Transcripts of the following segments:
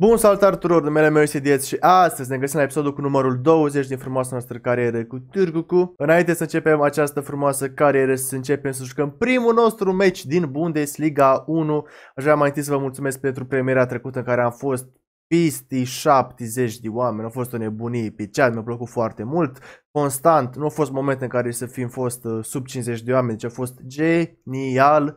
Bun salutare tuturor, numele meu este Dieț și astăzi ne găsim la episodul cu numărul 20 din frumoasa noastră carieră cu Târgucu. Înainte să începem această frumoasă carieră, să începem să jucăm primul nostru meci din Bundesliga 1. Aș vrea mai întâi să vă mulțumesc pentru premiera trecută în care am fost pisti 70 de oameni, a fost o nebunie pe chat, mi-a plăcut foarte mult, constant, nu au fost momente în care să fim fost uh, sub 50 de oameni, deci a fost genial.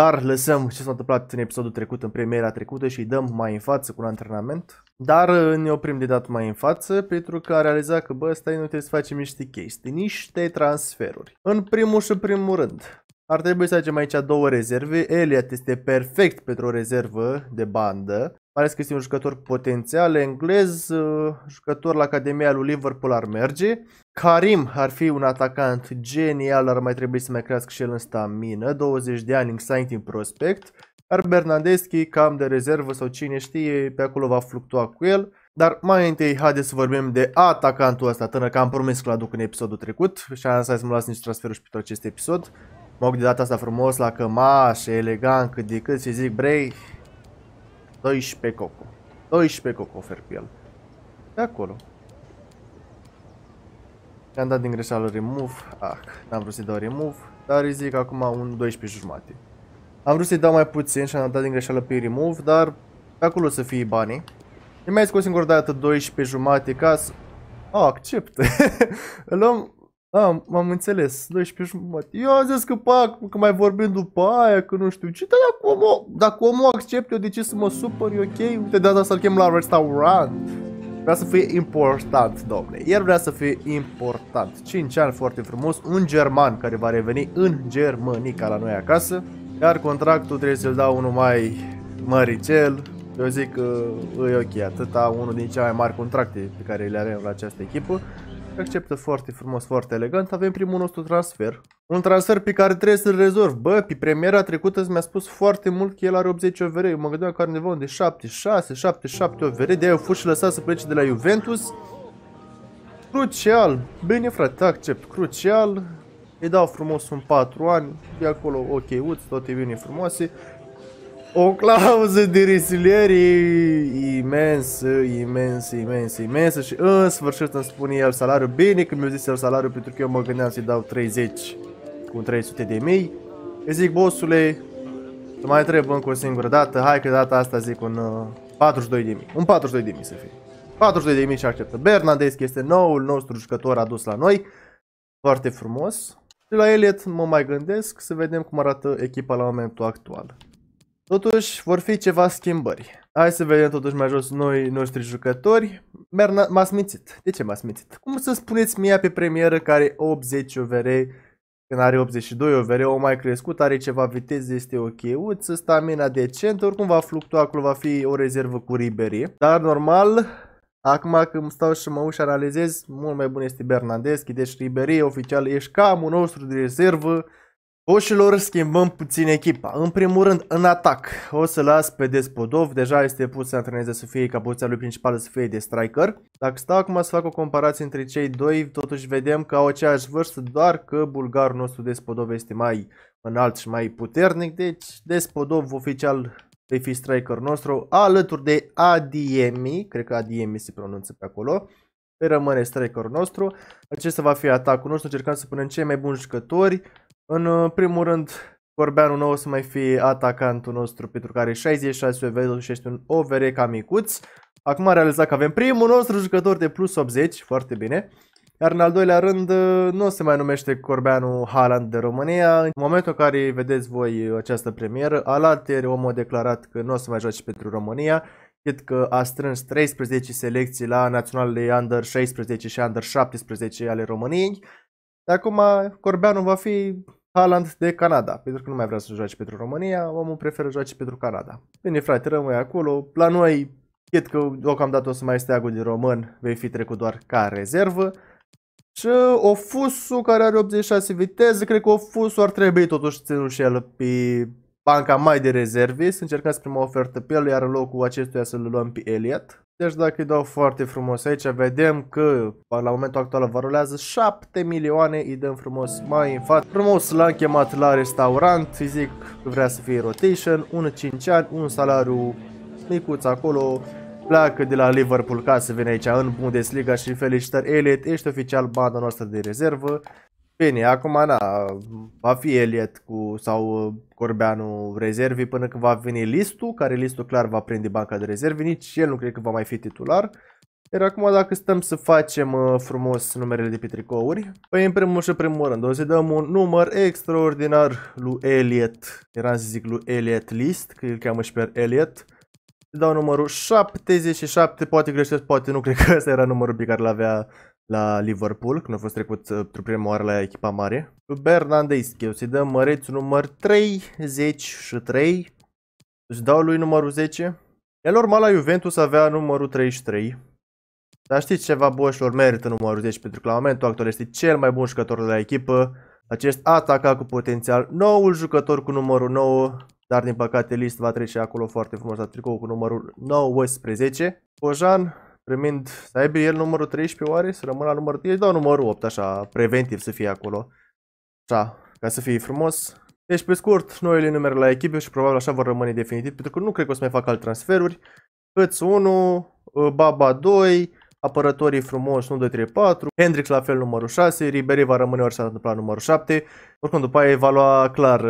Dar lăsăm ce s-a întâmplat în episodul trecut, în premiera trecută și îi dăm mai în față cu un antrenament. Dar uh, ne oprim de dat mai în față pentru că a realizat că bă, stai, nu trebuie să facem niște chestii, niște transferuri. În primul și primul rând, ar trebui să facem aici două rezerve. Elliot este perfect pentru o rezervă de bandă. Mai că este un jucător potențial englez, uh, jucător la Academia lui Liverpool ar merge. Karim ar fi un atacant genial, ar mai trebui să mai crească și el în stamină, 20 de ani, exciting prospect. Ar Bernardeschi cam de rezervă sau cine știe, pe acolo va fluctua cu el. Dar mai întâi, haideți să vorbim de atacantul ăsta tânăr, că am promis că l aduc în episodul trecut și am să mă las nici transferul și pentru acest episod. Mă de data asta frumos, la cămașă, elegant, cât de cât, și zic, brei, 12 coco. 12 coco ofer cu el. De acolo. I-am dat din greșeală remove. Ah, n-am vrut să-i dau remove. Dar îi zic acum un 12 jumate. Am vrut să-i dau mai puțin și am dat din greșeală pe remove, dar pe acolo o să fie banii. Îmi mai scos singură dată 12 jumate ca să... Ah, accept. Luăm... Ah, m-am înțeles, 12 jumate. Eu am zis că, pac, că mai vorbim după aia, că nu știu ce, dar dacă omul, dacă omul accept, eu de ce să mă supăr, e ok? De data să-l chem la restaurant. Vrea să fie important, domne, El vrea să fie important. 5 ani foarte frumos, un german care va reveni în Germania la noi acasă. Iar contractul trebuie să-l dau unul mai măricel. Eu zic că e ok, atâta unul din cele mai mari contracte pe care le avem la această echipă. Acceptă foarte frumos, foarte elegant. Avem primul nostru transfer, un transfer pe care trebuie să-l rezolv. Bă, pe premiera trecută mi-a spus foarte mult că el are 80 OVR. Eu mă gândeam că are nevoie de 76, 77 OVR. De-aia eu fost și lăsat să plece de la Juventus. Crucial. Bine, frate, accept. Crucial. Îi dau frumos un 4 ani. De acolo, ok, uți, toate bine frumoase. O clauză de resiliere imensă, imensă, imensă, imensă și în sfârșit îmi spune el salariul bine că mi-a zis el salariul pentru că eu mă gândeam să-i dau 30 cu 300 de mii. Îi zic, bossule, te mai întreb încă o singură dată, hai că data asta zic un uh, 42 de mii. Un 42 de mii să fie. 42 de mii și acceptă. Bernadeschi este noul nostru jucător adus la noi. Foarte frumos. Și la Elliot mă mai gândesc să vedem cum arată echipa la momentul actual. Totuși, vor fi ceva schimbări. Hai să vedem totuși mai jos noi noștri jucători. M-a smințit. De ce m-a smințit? Cum să spuneți mie pe premieră care 80 OVR când are 82 over o mai crescut, are ceva viteză, este ok. Uță, stamina decentă, oricum va fluctua, acolo va fi o rezervă cu riberii. Dar normal, acum când stau și mă uit și analizez, mult mai bun este Bernandeschi, deci riberii oficial ești cam un nostru de rezervă. Oșilor, schimbăm puțin echipa. În primul rând, în atac, o să las pe Despodov. Deja este pus să antreneze să fie ca poziția lui principală să fie de striker. Dacă stau acum să fac o comparație între cei doi, totuși vedem că au aceeași vârstă, doar că bulgarul nostru Despodov este mai înalt și mai puternic. Deci, Despodov oficial vei fi striker nostru, alături de Adiemi, cred că Adiemi se pronunță pe acolo, rămâne striker nostru. Acesta va fi atacul nostru, încercăm să punem cei mai buni jucători, în uh, primul rând, Corbeanu nou o să mai fie atacantul nostru pentru care 66 overall și este un over ca micuț. Acum a realizat că avem primul nostru jucător de plus 80, foarte bine. Iar în al doilea rând, uh, nu se mai numește Corbeanu Haaland de România. În momentul în care vedeți voi această premieră, alateri omul a declarat că nu o să mai joace pentru România, cât că a strâns 13 selecții la naționalele Under 16 și Under 17 ale României. De acum, Corbeanu va fi Haaland de Canada, pentru că nu mai vrea să joace pentru România, omul preferă joace pentru Canada. Bine frate, rămâi acolo, la noi cred că deocamdată o să mai steagul din român, vei fi trecut doar ca rezervă. Și Ofusu, care are 86 viteze, cred că Ofusu ar trebui totuși ținut și el pe banca mai de rezerve, să încercăm să primă ofertă pe el, iar locul acestuia să-l luăm pe Elliot. Deci dacă îi dau foarte frumos aici, vedem că la momentul actual valorează 7 milioane, îi dăm frumos mai în față. Frumos l-am chemat la restaurant, îi zic că vrea să fie rotation, un 5 ani, un salariu micuț acolo, pleacă de la Liverpool ca să vină aici în Bundesliga și felicitări Elliot, ești oficial banda noastră de rezervă. Bine, acum na, va fi Elliot cu, sau uh, Corbeanu rezervii până când va veni listul, care listul clar va prinde banca de rezervi, nici el nu cred că va mai fi titular. Iar acum dacă stăm să facem uh, frumos numerele de pe tricouri, păi în primul și primul rând o să dăm un număr extraordinar lui Elliot, era să zic lui Elliot List, că îl cheamă și pe Elliot, dau numărul 77, poate greșesc, poate nu, cred că ăsta era numărul pe care l-avea la Liverpool, când a fost trecut uh, pentru prima oară la echipa mare. Bernandeschi, să-i dăm mărețul număr 33, își dau lui numărul 10. El normal la Juventus avea numărul 33. Dar știți ceva, boșilor, merită numărul 10 pentru că la momentul actual este cel mai bun jucător de la echipă. Acest ataca cu potențial, noul jucător cu numărul 9, dar din păcate list va trece acolo foarte frumos la tricou cu numărul 19. Bojan, Remind să aibă el numărul 13 oare, să rămână la numărul... 10, dau numărul 8, așa, preventiv să fie acolo. Așa, ca să fie frumos. Deci, pe scurt, noile numere la echipe și probabil așa vor rămâne definitiv, pentru că nu cred că o să mai fac alt transferuri. Hăț 1, uh, Baba 2, apărătorii frumoși 1, 2, 3, 4, Hendrix la fel numărul 6, Ribery va rămâne ori s-a întâmplat numărul 7, oricum după aia va lua clar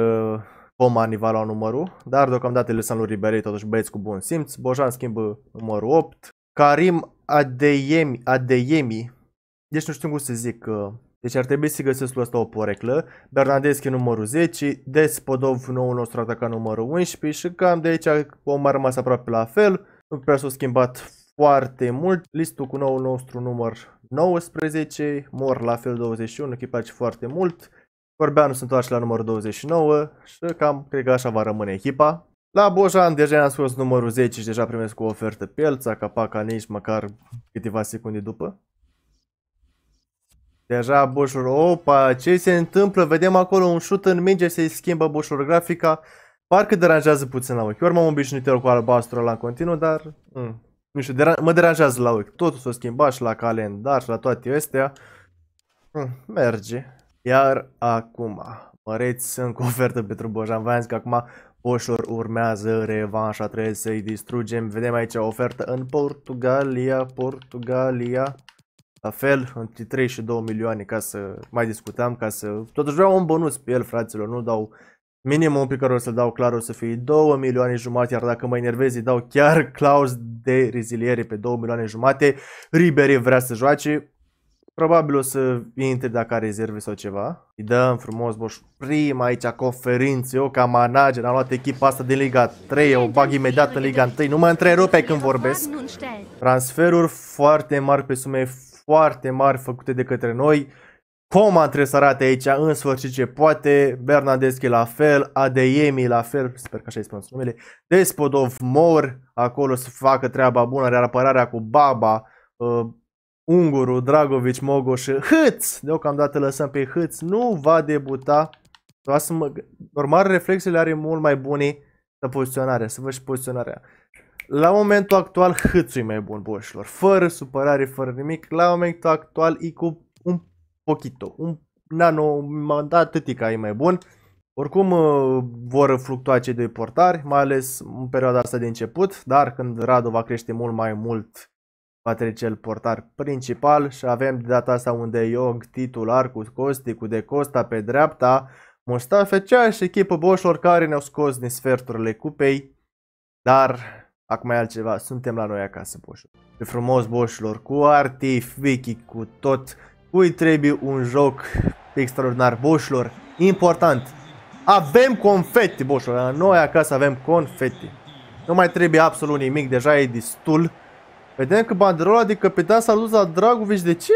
Comani uh, va lua numărul, dar deocamdată lăsăm lui Ribery totuși băieți cu bun simț, Bojan schimbă numărul 8, Karim Adeyemi, Adeyemi. Deci nu știu cum să zic. Uh, deci ar trebui să găsesc la asta o poreclă. Bernadeschi numărul 10, Despodov nou nostru ataca numărul 11 și cam de aici om a rămas aproape la fel. Nu prea s-a schimbat foarte mult. Listul cu noul nostru număr 19, Mor la fel 21, place foarte mult. Corbeanu sunt întoarce la numărul 29 și cam cred că așa va rămâne echipa. La Bojan deja am scos numărul 10 și deja primesc o ofertă pe el, ca paca nici măcar câteva secunde după. Deja Bojan, opa, ce se întâmplă? Vedem acolo un șut în minge, se schimbă Bojan grafica. Parcă deranjează puțin la ochi. Ori m-am obișnuit cu albastru la în continuu, dar... Mm, nu știu, deran mă deranjează la ochi. Totul s-a schimbat și la calendar și la toate astea. Mm, merge. Iar acum, măreți încă ofertă pentru Bojan. V-am zis că acum Oșor urmează revanșa, trebuie să-i distrugem. Vedem aici o ofertă în Portugalia, Portugalia. La fel, între 3 și 2 milioane ca să mai discutăm, ca să... Totuși vreau un bonus pe el, fraților, nu dau... Minimum pe care o să-l dau clar o să fie 2 milioane jumate, iar dacă mă enervez îi dau chiar clauz de reziliere pe 2 milioane jumate. Ribery vrea să joace, Probabil o să intre dacă are rezerve sau ceva. Îi dăm frumos, boș. Prima aici conferință. Eu ca manager am luat echipa asta din Liga 3. Eu o bag imediat în Liga 1. Nu mă întrerupe când vorbesc. Transferuri foarte mari pe sume foarte mari făcute de către noi. Coma trebuie să arate aici în sfârșit ce poate, Bernadeschi la fel, Adeyemi la fel, sper că așa i spun numele, Despodov, Mor, acolo să facă treaba bună, reapărarea cu Baba, uh, Unguru, Dragovic, Mogoș, Hâț! Deocamdată lăsăm pe Hâț, nu va debuta. mă... Normal, reflexele are mult mai bune de poziționare, să văd și poziționarea. La momentul actual, Hâțul e mai bun, boșilor. Fără supărare, fără nimic, la momentul actual e cu un pochito, un nano, da, tătica e mai bun. Oricum uh, vor fluctua cei doi portari, mai ales în perioada asta de început, dar când Radu va crește mult mai mult va trece el portar principal și avem de data asta un De Jong titular cu Costi, cu De Costa pe dreapta, Mustafa, și echipă boșilor care ne-au scos din sferturile cupei, dar acum e altceva, suntem la noi acasă boșilor. E frumos boșilor, cu Vicky, cu tot, cui trebuie un joc extraordinar boșilor, important, avem confeti boșilor, la noi acasă avem confeti. Nu mai trebuie absolut nimic, deja e destul Vedeam că banderola adică da de capitan s-a dus la Dragovici, de ce?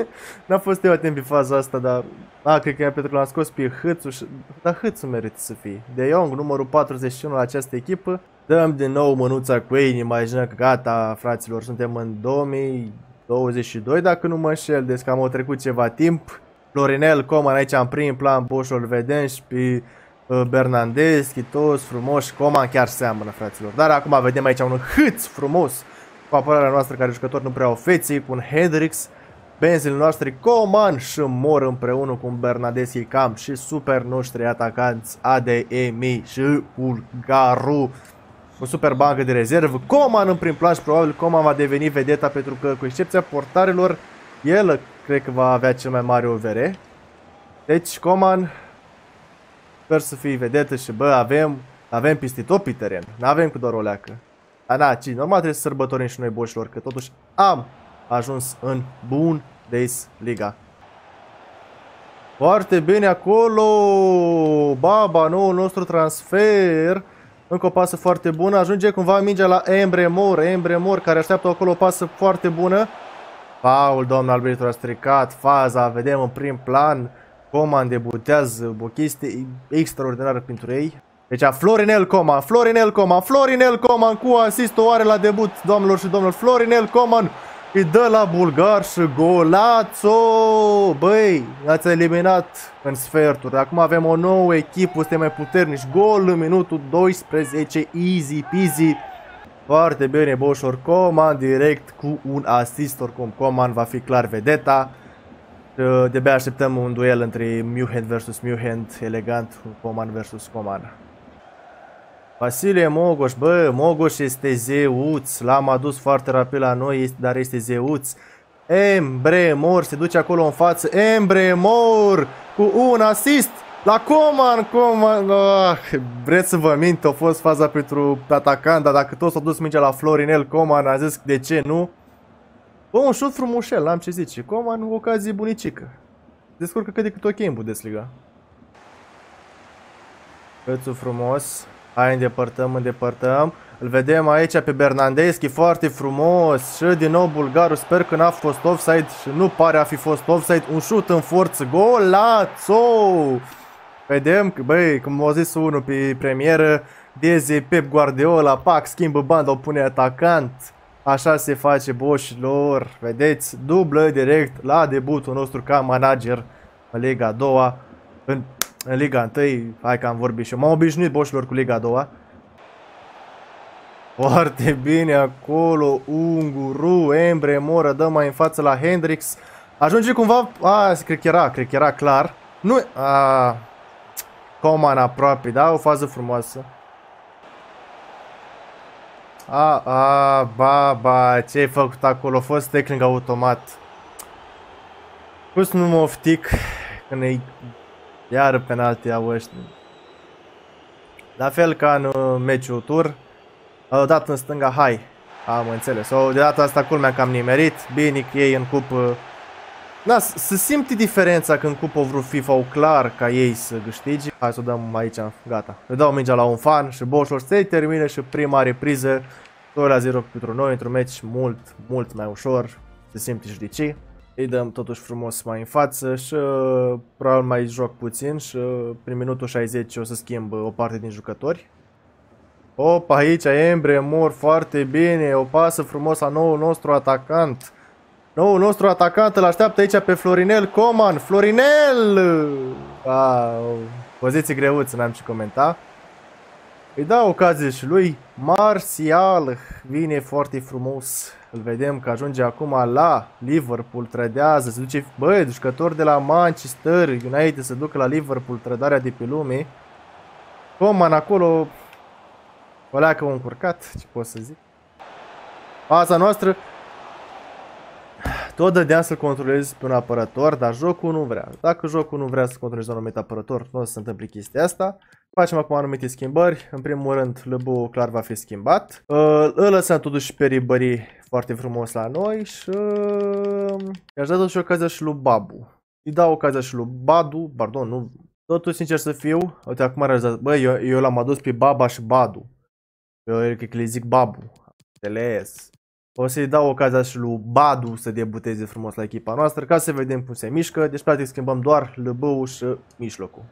N-a fost eu atent pe faza asta, dar... A, cred că pentru că l-am scos pe Hâțu și... Dar Hâțu merită să fie. De Jong, numărul 41 la această echipă. Dăm din nou mânuța cu ei, ne imaginăm că gata, fraților, suntem în 2022, dacă nu mă înșel, deci cam au trecut ceva timp. Florinel Coman aici în prim plan, Boșul vedem și pe... Uh, Bernandeschi, toți frumos, Coman chiar seamănă, fraților. Dar acum vedem aici un hâț frumos cu apărarea noastră care jucători nu prea au feții, cu un Hendrix, benzile noastre Coman și Mor împreună cu un Bernadeschi Camp și super noștri atacanți ADMI și Ulgaru. O super bancă de rezervă, Coman în prim plan și probabil Coman va deveni vedeta pentru că cu excepția portarilor, el cred că va avea cel mai mare OVR. Deci Coman, sper să fie vedetă și bă, avem, avem pistitopii teren, nu avem cu doar o leacă. Ana, da, ci, normal trebuie să sărbătorim și noi boșilor, că totuși am ajuns în bun Days Liga. Foarte bine acolo! Baba, noul nostru transfer! Încă o pasă foarte bună. Ajunge cumva mingea la Embremor. Embremor care așteaptă acolo o pasă foarte bună. Paul, domnul arbitru, a stricat faza. Vedem în prim plan. Coman debutează. O chestie extraordinară pentru ei. Deci a Florinel Coman, Florinel Coman, Florinel Coman cu asist o are la debut, doamnelor și domnilor. Florinel Coman îi dă la bulgar și golațo! Băi, ați eliminat în sferturi. Acum avem o nouă echipă, suntem mai puternici. Gol în minutul 12, easy peasy. Foarte bine, Boșor Coman, direct cu un asist. Oricum, Coman va fi clar vedeta. de bea așteptăm un duel între Muhend vs. Muhend, elegant, Coman vs. Coman. Vasile Mogoș, bă, Mogoș este zeuț, l-am adus foarte rapid la noi, dar este zeuț. Embremor se duce acolo în față, Embremor cu un asist la Coman, Coman, ah, vreți să vă mint, a fost faza pentru atacant, dar dacă tot s-a dus mingea la Florinel, Coman a zis de ce nu. Bă, un șut frumușel, am ce zice, Coman, o ocazie bunicică. Descurcă cât de cât ok în Bundesliga. Prețul frumos. Hai, îndepărtăm, îndepărtăm. Îl vedem aici pe Bernandeschi, foarte frumos. Și din nou bulgarul, sper că n-a fost offside și nu pare a fi fost offside. Un șut în forță, golațo! Vedem că, băi, cum a zis unul pe premieră, Deze Pep Guardiola, pac, schimbă bandă, o pune atacant. Așa se face boșilor, vedeți, dublă direct la debutul nostru ca manager în Liga 2 doua, în în Liga 1, hai că am vorbit și eu. M-am obișnuit boșilor cu Liga 2. Foarte bine acolo, Unguru, Embre, Moră, dă mai în față la Hendrix. Ajunge cumva, a, cred că era, cred că era clar. Nu, a, Coman aproape, da, o fază frumoasă. A, a, ba, ba, ce ai făcut acolo? A fost tackling automat. Pus nu mă oftic, când ne iar penalti au ăștia. La fel ca în uh, meciul tur, A dat în stânga Hai. Am înțeles. O, de data asta culmea că am nimerit. Binic ei în cup. da, se simte diferența când cupa vreun FIFA o clar ca ei să câștige. Hai să o dăm aici, gata. Le dau mingea la un fan și Boșor se termină și prima repriză 2 la 0 pentru noi într-un meci mult, mult mai ușor. Se simte și de ce. Îi dăm totuși frumos mai în față și uh, probabil mai joc puțin și uh, prin minutul 60 o să schimb uh, o parte din jucători. Opa, aici Embre mor foarte bine, o pasă frumos la nouul nostru atacant. Noul nostru atacant îl așteaptă aici pe Florinel Coman. Florinel! Ah, poziții greuți, n-am ce comenta. Îi dau ocazie și lui. Martial vine foarte frumos. Îl vedem că ajunge acum la Liverpool, trădează, se duce, băi, jucători de la Manchester United se duc la Liverpool, trădarea de pe lume. Coman acolo, o leacă un curcat, ce pot să zic. Pasa noastră, tot dădeam să-l controlezi pe un apărător, dar jocul nu vrea. Dacă jocul nu vrea să controlezi un anumit apărător, nu o să se întâmple chestia asta. Facem acum anumite schimbări. În primul rând, lăbu clar va fi schimbat. Îl lăsăm totuși pe ribării foarte frumos la noi și... Uh, i-aș da totuși ocazia și lui Babu. Îi dau ocazia și lui Badu, pardon, nu... Totuși, sincer să fiu, uite, acum ar dat... Bă, eu, eu l-am adus pe Baba și Badu. Eu că le zic Babu. Înțeles. O să-i dau ocazia și lui Badu să debuteze frumos la echipa noastră ca să vedem cum se mișcă. Deci, practic, schimbăm doar lb și mijlocul.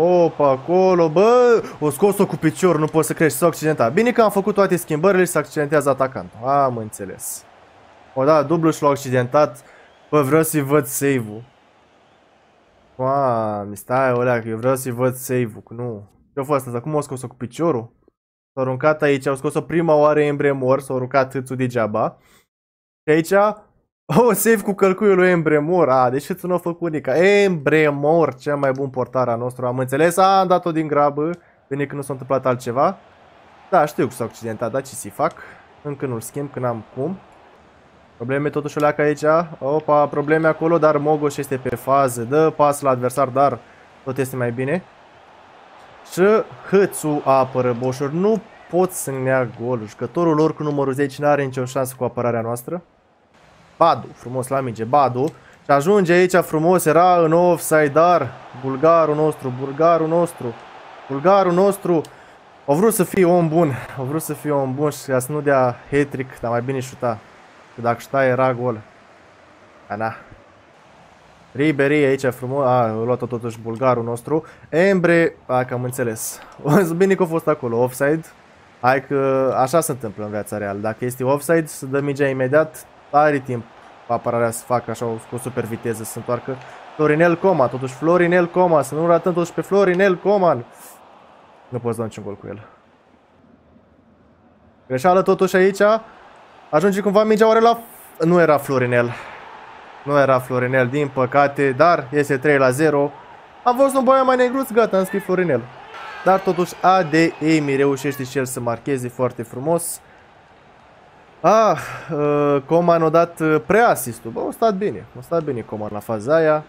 Opa, acolo, bă, o scos-o cu picior, nu poți să crești, s-a accidentat. Bine că am făcut toate schimbările și se accidentează atacantul. Am înțeles. O, da, dublu și l-a accidentat, bă, vreau să-i văd save-ul. Oameni, stai, olea, că eu vreau să-i văd save-ul, nu. Ce-a fost asta? Cum o scos-o cu piciorul? S-a aruncat aici, au scos-o prima oară embremor, s-a aruncat hâțul degeaba. Și aici Oh, save cu călcuiul lui Embremor. A, ah, deci tu nu a făcut Nica. Embremor, cel mai bun portar a nostru. Am înțeles, a, am dat-o din grabă. Bine că nu s-a întâmplat altceva. Da, știu că s-a accidentat, dar ce să fac? Încă nu-l schimb, că n-am cum. Probleme totuși leacă aici. Opa, probleme acolo, dar Mogos este pe fază. Dă pas la adversar, dar tot este mai bine. Și Hățu apără boșor. Nu pot să-mi ia golul. Jucătorul lor cu numărul 10 nu are nicio șansă cu apărarea noastră. Badu, frumos la minge, Badu. Și ajunge aici frumos, era în offside, dar bulgarul nostru, bulgarul nostru, bulgarul nostru a vrut să fie om bun, a vrut să fie om bun și ca să nu dea hat-trick, dar mai bine șuta. Că dacă șuta era gol. ana, riberi aici frumos, a, a luat-o totuși bulgarul nostru. Embre, a, că am înțeles. bine că a fost acolo, offside. Hai că așa se întâmplă în viața reală. Dacă este offside, se dă mingea imediat, tare timp apărarea să facă așa cu o super viteză să se întoarcă. Florinel Coma, totuși Florinel Coma, să nu ratăm totuși pe Florinel Coman. Nu poți da niciun gol cu el. Greșeală totuși aici. Ajunge cumva mingea oare la... Nu era Florinel. Nu era Florinel, din păcate, dar este 3 la 0. Am fost un băiat mai negruț, gata, am scris Florinel. Dar totuși ADE mi reușește și el să marcheze foarte frumos. Ah, uh, Coman a dat uh, preasistul. Bă, a stat bine. A stat bine Coman la faza aia.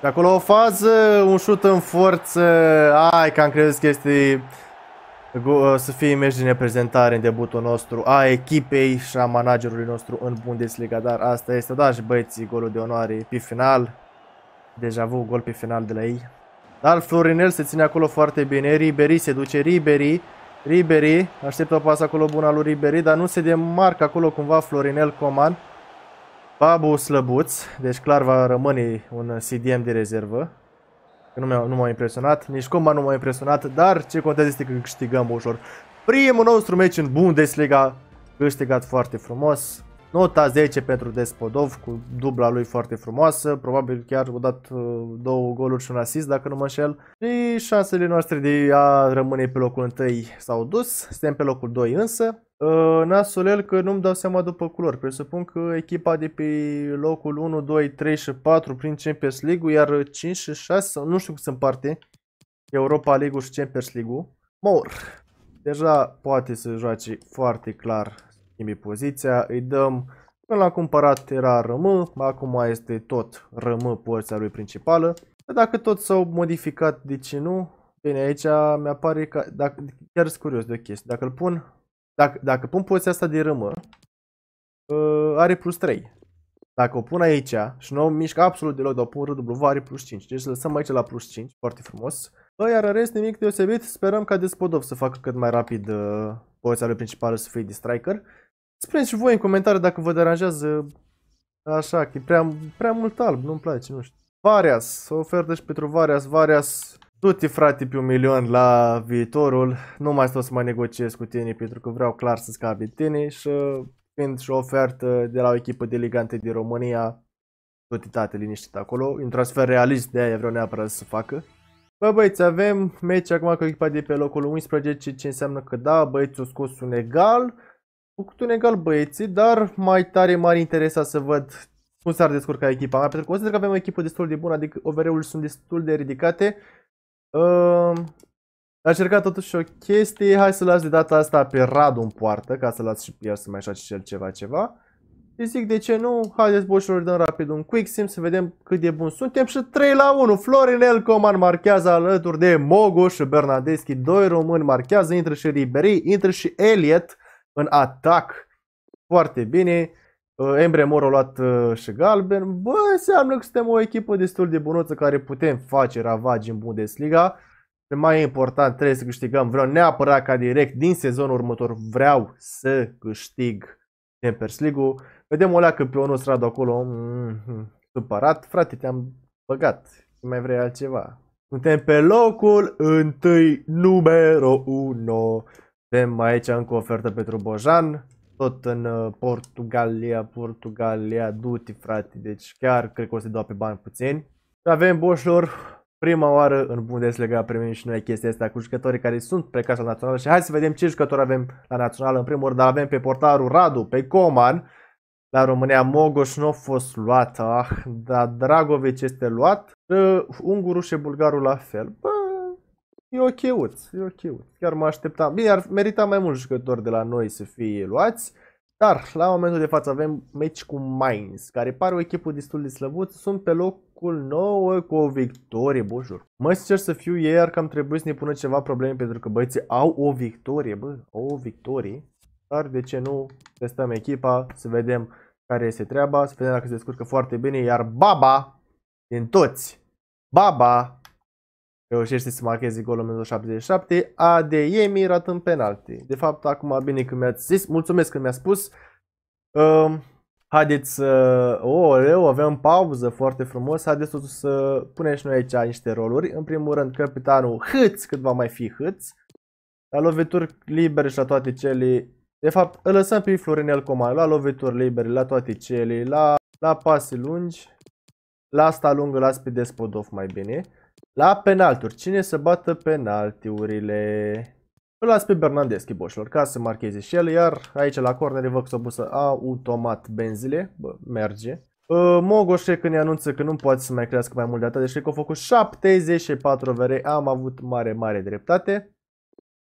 Și acolo o fază, un șut în forță. Ai, că am crezut că este uh, să fie meci din reprezentare în debutul nostru, a echipei și a managerului nostru în Bundesliga, dar asta este, da, și băieții, golul de onoare pe final. Deja avut gol pe final de la ei. Dar Florinel se ține acolo foarte bine, Ribery se duce, Ribery Ribery, aștept o pasă acolo bună lui Ribery, dar nu se demarcă acolo cumva Florinel Coman. Babu slăbuț, deci clar va rămâne un CDM de rezervă. Că nu, nu m-a impresionat, nici Coman nu m-a impresionat, dar ce contează este că câștigăm ușor. Primul nostru meci în Bundesliga, câștigat foarte frumos. Nota 10 pentru Despodov cu dubla lui foarte frumoasă, probabil chiar a dat uh, două goluri și un asist dacă nu mă înșel. Și șansele noastre de a rămâne pe locul 1 s-au dus, suntem pe locul 2 însă. Uh, nasul el că nu-mi dau seama după culori, presupun că echipa de pe locul 1, 2, 3 și 4 prin Champions League, ul iar 5 și 6, nu știu cum sunt parte, Europa League-ul și Champions League-ul, mor. Deja poate să joace foarte clar schimbi poziția, îi dăm, până la cumpărat era RM, acum este tot RM porția lui principală. Dacă tot s-au modificat, de ce nu? Bine, aici mi-apare că, dacă, chiar sunt curios de o chestie, dacă îl pun, dacă, dacă pun poziția asta de RM, uh, are plus 3. Dacă o pun aici și nu o mișc absolut deloc, dar o pun RW, are plus 5. Deci lăsăm aici la plus 5, foarte frumos. Bă, iar în rest nimic deosebit, sperăm ca Despodov să facă cât mai rapid uh, poziția lui principală să fie de striker. Spuneți și voi în comentarii dacă vă deranjează așa, că e prea, prea mult alb, nu-mi place, nu știu. Varias, o ofertă și deci pentru Varias, Varias, du-te frate pe un milion la viitorul, nu mai stau să mai negociez cu tine pentru că vreau clar să scapi de tine și fiind și o ofertă de la o echipă de ligante din România, du-te tate liniștit acolo, un transfer realist de aia vreau neapărat să facă. Bă băieți, avem meci acum cu echipa de pe locul 11, ce înseamnă că da, băieți au scos un egal, făcut un egal băieții, dar mai tare m-ar interesa să văd cum s-ar descurca echipa mea, pentru că consider că avem o echipă destul de bună, adică overall sunt destul de ridicate. Uh, a încercat totuși o chestie, hai să las de data asta pe Radu în poartă, ca să las și pe el să mai așa cel ceva ceva. Și zic, de ce nu? Haideți, boșilor, dăm rapid un quick sim să vedem cât de bun suntem și 3 la 1. Florinel Coman marchează alături de Mogo și Bernadeschi, doi români marchează, intră și Ribery, intră și Elliot în atac foarte bine. Uh, Embre Mor a luat uh, și galben. Bă, înseamnă că suntem o echipă destul de bunuță care putem face ravagi în Bundesliga. Mai important, trebuie să câștigăm. Vreau neapărat ca direct din sezonul următor vreau să câștig Champions League-ul. Vedem o leacă pe unul stradă acolo. Mm-hmm. Supărat, frate, te-am băgat. Nu mai vrei altceva. Suntem pe locul întâi, numero 1. Avem aici încă o ofertă pentru Bojan, tot în uh, Portugalia, Portugalia, duti frate, deci chiar cred că o să dau pe bani puțini. Și avem boșilor, prima oară în Bundesliga primim și noi chestia asta cu jucătorii care sunt pe casa națională și hai să vedem ce jucători avem la națională. În primul rând avem pe portarul Radu, pe Coman, la România Mogoș nu a fost luat, ah, dar Dragovic este luat, uh, ungurul și bulgarul la fel. Bă, E ocheuț, e ocheuț. Chiar mă așteptam. Bine, ar merita mai mult jucători de la noi să fie luați. Dar, la momentul de față avem meci cu Mainz, care pare o echipă destul de slăbuță. Sunt pe locul 9 cu o victorie, bojur. Mă sincer să fiu, ei ar cam trebui să ne pună ceva probleme, pentru că băieții au o victorie, bă, o victorie. Dar de ce nu testăm echipa, să vedem care este treaba, să vedem dacă se descurcă foarte bine. Iar Baba, din toți, Baba Reușește să marcheze golul în 77. Adeyemi rată în penalti. De fapt, acum bine că mi-ați zis. Mulțumesc că mi-a spus. Um, haideți să... Uh, oh, avem pauză foarte frumos. Haideți totuși să punem și noi aici niște roluri. În primul rând, capitanul Hâț, cât va mai fi Hâț. La lovituri libere și la toate cele... De fapt, îl lăsăm pe Florinel Coman la lovituri libere, la toate cele, la, la pase lungi. La asta lungă las pe Despodov mai bine. La penalturi. Cine să bată penaltiurile? Îl las pe Bernardeschi, boșilor, ca să marcheze și el, iar aici la corner văd că s-a pus automat benzile, bă, merge. Ă, Mogoșe când ne anunță că nu poate să mai crească mai mult de atât, deci cred că au făcut 74 vere, am avut mare, mare dreptate.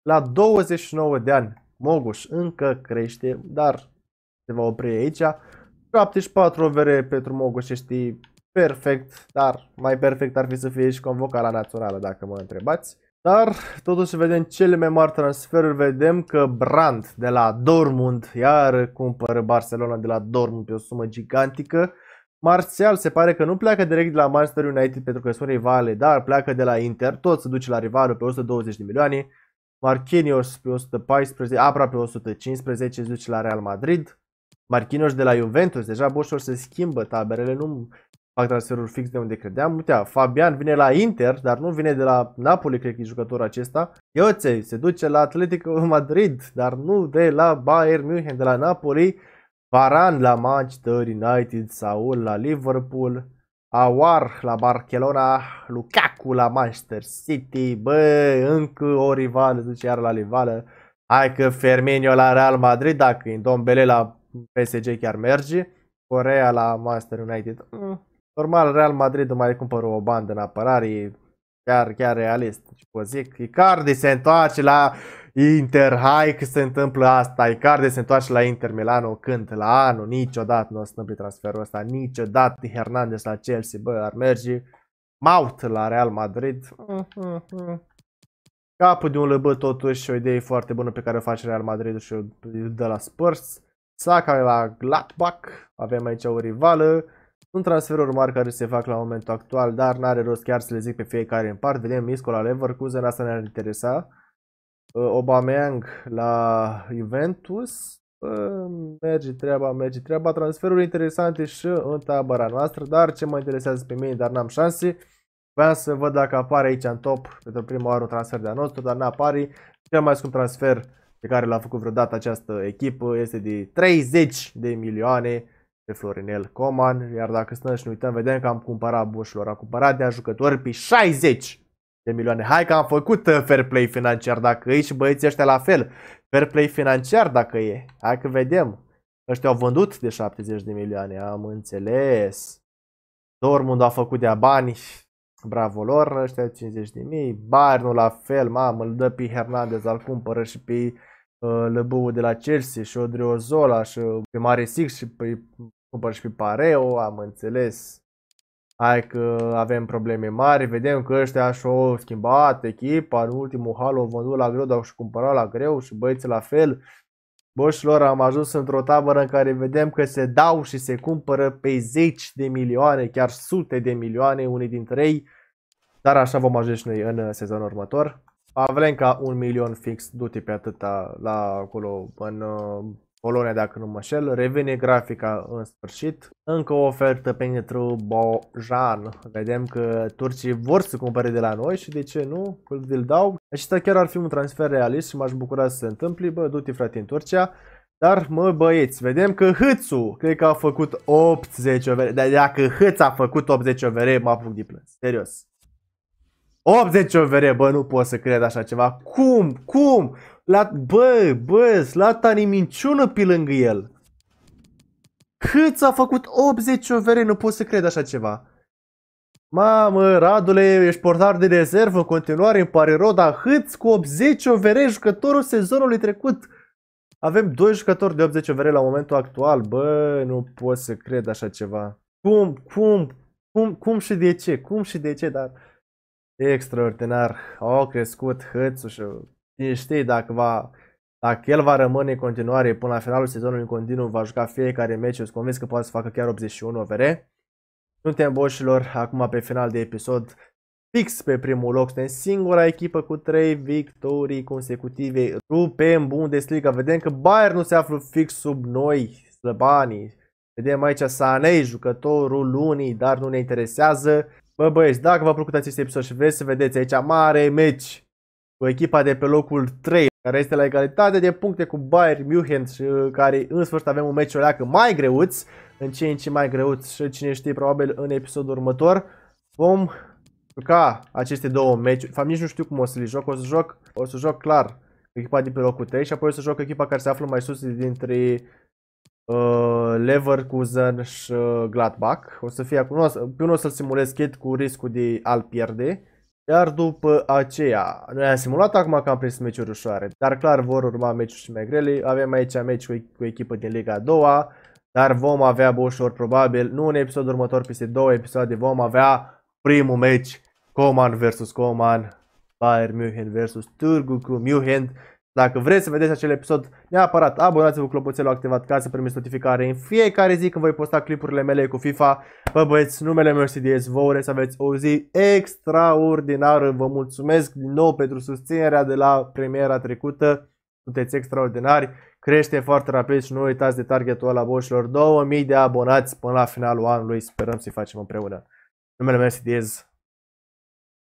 La 29 de ani, Mogoș încă crește, dar se va opri aici. 74 vere pentru Mogoș, știi, perfect, dar mai perfect ar fi să fie și convocarea națională, dacă mă întrebați. Dar totuși vedem cele mai mari transferuri, vedem că Brand de la Dortmund iar cumpără Barcelona de la Dortmund pe o sumă gigantică. Marțial se pare că nu pleacă direct de la Manchester United pentru că sunt rivale, dar pleacă de la Inter, tot se duce la rivalul pe 120 de milioane. Marquinhos pe 114, aproape 115 se duce la Real Madrid. Marquinhos de la Juventus, deja Boșor se schimbă taberele, nu fac transferuri fix de unde credeam. Uite, Fabian vine la Inter, dar nu vine de la Napoli, cred că e jucătorul acesta. Ioței se duce la Atletico Madrid, dar nu de la Bayern München, de la Napoli. Varan la Manchester United, Saul la Liverpool, Awar la Barcelona, Lukaku la Manchester City, bă, încă o rivală, zice iar la rivală. Hai că Firmino la Real Madrid, dacă în Dombele la PSG chiar merge. Corea la Manchester United. Mm. Normal, Real Madrid nu mai cumpără o bandă în apărare, e chiar, chiar realist. Și vă zic, Icardi se întoarce la Inter, hai că se întâmplă asta, Icardi se întoarce la Inter Milano când? La anul, niciodată nu o să întâmple transferul ăsta, niciodată Hernandez la Chelsea, bă, ar merge Maut la Real Madrid. Mm -hmm. Capul de un lăbă totuși, o idee foarte bună pe care o face Real Madrid și o de la Spurs. Saka la Gladbach, avem aici o rivală. Sunt transferuri mari care se fac la momentul actual, dar n-are rost chiar să le zic pe fiecare în parte. Vedem Isco la Leverkusen, asta ne-ar interesa. Uh, Aubameyang la Juventus. Uh, merge treaba, merge treaba. Transferuri interesante și în tabăra noastră, dar ce mă interesează pe mine, dar n-am șanse. Vreau să văd dacă apare aici în top pentru prima oară un transfer de-a nostru, dar n-apare. Cel mai scump transfer pe care l-a făcut vreodată această echipă este de 30 de milioane pe Florinel Coman, iar dacă stăm și ne uităm, vedem că am cumpărat boșilor. am cumpărat de jucători pe 60 de milioane. Hai că am făcut uh, fair play financiar, dacă e și băieții ăștia la fel. Fair play financiar dacă e. Hai că vedem. Ăștia au vândut de 70 de milioane, am înțeles. Dormund a făcut de bani, bravo lor, ăștia 50 de mii. Bayernul la fel, mamă, îl dă pe Hernandez, îl cumpără și pe Ă, Lăbău de la Chelsea și Odriozola și pe Mare Six și pe cumpăr și pe Pareo, am înțeles. Hai că avem probleme mari, vedem că ăștia și-au schimbat echipa, în ultimul hal au vândut la greu, dar și cumpărat la greu și băieții la fel. Boșilor, am ajuns într-o tabără în care vedem că se dau și se cumpără pe zeci de milioane, chiar sute de milioane, unii dintre ei. Dar așa vom ajunge și noi în sezonul următor. Pavlenca, un milion fix, du-te pe atâta la acolo în uh, Polonia, dacă nu mă șel. Revine grafica în sfârșit. Încă o ofertă pentru Bojan. Vedem că turcii vor să cumpere de la noi și de ce nu? Îl dau. Acesta chiar ar fi un transfer realist și m-aș bucura să se întâmple. Bă, du-te frate în Turcia. Dar mă băieți, vedem că Hâțu, cred că a făcut 80 overe. Dar dacă Hâț a făcut 80 overe, mă apuc de plâns. Serios. 80 OVR, bă, nu pot să cred așa ceva. Cum? Cum? La, bă, bă, Zlatan minciună pe lângă el. Cât s-a făcut 80 OVR? Nu pot să cred așa ceva. Mamă, Radule, ești portar de rezervă în continuare, îmi pare rău, dar Hâț cu 80 OVR jucătorul sezonului trecut. Avem 2 jucători de 80 OVR la momentul actual. Bă, nu pot să cred așa ceva. Cum, cum, cum, cum și de ce, cum și de ce, dar extraordinar. Au crescut Hățu și cine știe dacă va dacă el va rămâne în continuare până la finalul sezonului în continuu, va juca fiecare meci, sunt convins că poate să facă chiar 81 OVR. Suntem boșilor acum pe final de episod fix pe primul loc. Suntem singura echipă cu 3 victorii consecutive. Rupem Bundesliga. Vedem că Bayern nu se află fix sub noi, slăbanii. Vedem aici Sanei, jucătorul lunii, dar nu ne interesează. Bă băieți, dacă v-a plăcut acest episod și vreți să vedeți aici mare meci cu echipa de pe locul 3, care este la egalitate de puncte cu Bayern München și uh, care în sfârșit avem un meci oleacă mai greuț, în ce în ce mai greuț și cine știe probabil în episodul următor vom juca aceste două meciuri. Fapt, nici nu știu cum o să le joc, o să joc, o să joc clar echipa de pe locul 3 și apoi o să joc echipa care se află mai sus dintre Uh, Leverkusen și uh, Gladbach. O să fie acum, pe unul o să-l simulez chit cu riscul de a-l pierde. Iar după aceea, noi am simulat acum că am prins meciuri ușoare, dar clar vor urma meciuri și mai grele. Avem aici meci cu, echipă din Liga 2, dar vom avea ușor probabil, nu în episodul următor, peste două episoade, vom avea primul meci Coman vs. Coman, Bayern München vs. Turgu cu München. Dacă vreți să vedeți acel episod, neapărat abonați-vă cu clopoțelul activat ca să primiți notificare în fiecare zi când voi posta clipurile mele cu FIFA. Bă băieți, numele meu este DS, vă urez să aveți o zi extraordinară. Vă mulțumesc din nou pentru susținerea de la premiera trecută. Sunteți extraordinari, crește foarte rapid și nu uitați de targetul ăla boșilor. 2000 de abonați până la finalul anului, sperăm să-i facem împreună. Numele meu este DS,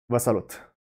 vă salut!